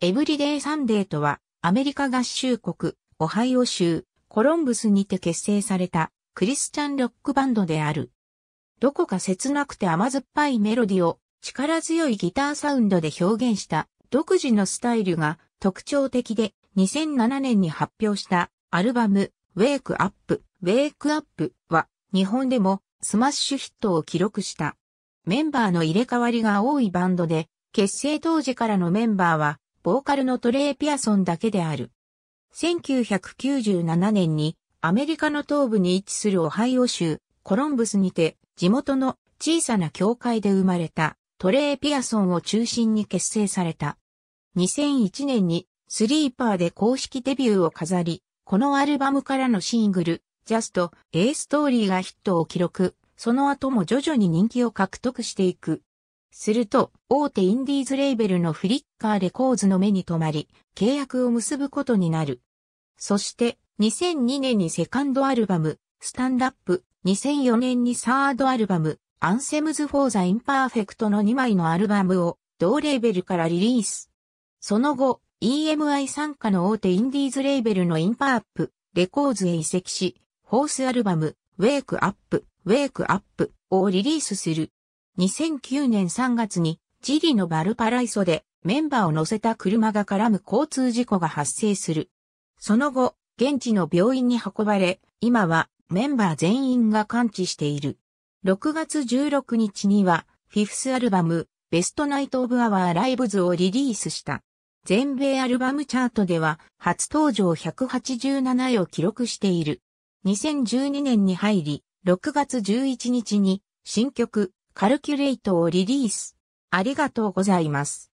エブリデイ・サンデーとは、アメリカ合衆国、オハイオ州、コロンブスにて結成された、クリスチャンロックバンドである。どこか切なくて甘酸っぱいメロディを、力強いギターサウンドで表現した、独自のスタイルが特徴的で、2007年に発表したアルバム、ウェイクアップ、ウェイクアップは、日本でもスマッシュヒットを記録した。メンバーの入れ替わりが多いバンドで、結成当時からのメンバーは、ボーカルのトレー・ピアソンだけである。1997年にアメリカの東部に位置するオハイオ州コロンブスにて地元の小さな教会で生まれたトレー・ピアソンを中心に結成された。2001年にスリーパーで公式デビューを飾り、このアルバムからのシングル、ジャスト、A ストーリーがヒットを記録、その後も徐々に人気を獲得していく。すると、大手インディーズレーベルのフリッカーレコーズの目に留まり、契約を結ぶことになる。そして、2002年にセカンドアルバム、スタンダップ、2004年にサードアルバム、アンセムズ・フォー・ザ・インパーフェクトの2枚のアルバムを、同レーベルからリリース。その後、EMI 参加の大手インディーズレーベルのインパーアップ、レコーズへ移籍し、ホースアルバム、ウェイクアップ、ウェイクアップをリリースする。2009年3月にチリのバルパライソでメンバーを乗せた車が絡む交通事故が発生する。その後、現地の病院に運ばれ、今はメンバー全員が完治している。6月16日には、フィフスアルバム、ベストナイト・オブ・アワー・ライブズをリリースした。全米アルバムチャートでは、初登場187位を記録している。2012年に入り、6月11日に、新曲、カルキュレイトをリリース。ありがとうございます。